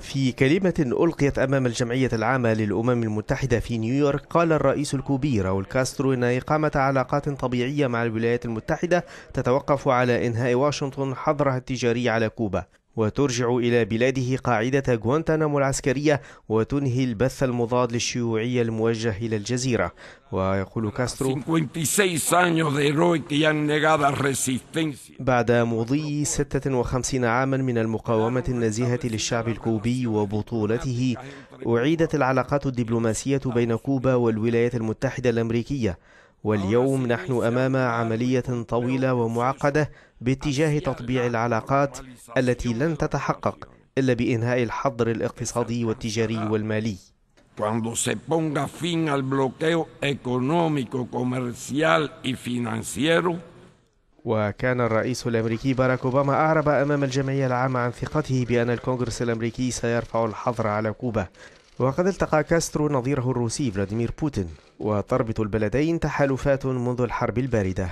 في كلمة ألقيت أمام الجمعية العامة للأمم المتحدة في نيويورك قال الرئيس الكوبي راول كاسترو إن إقامة علاقات طبيعية مع الولايات المتحدة تتوقف على إنهاء واشنطن حظرها التجاري على كوبا وترجع إلى بلاده قاعدة غوانتانامو العسكرية وتنهي البث المضاد للشيوعية الموجه إلى الجزيرة ويقول كاسترو بعد مضي 56 عاما من المقاومة النزيهة للشعب الكوبي وبطولته أعيدت العلاقات الدبلوماسية بين كوبا والولايات المتحدة الأمريكية واليوم نحن أمام عملية طويلة ومعقدة باتجاه تطبيع العلاقات التي لن تتحقق إلا بإنهاء الحظر الاقتصادي والتجاري والمالي cuando se ponga fin al bloqueo económico, comercial y financiero. وكان الرئيس الأمريكي باراك أوباما أعرب أمام الجمعية العامة عن ثقته بأن الكونغرس الأمريكي سيرفع الحظر على كوبا وقد التقى كاسترو نظيره الروسي فلاديمير بوتين وتربط البلدين تحالفات منذ الحرب الباردة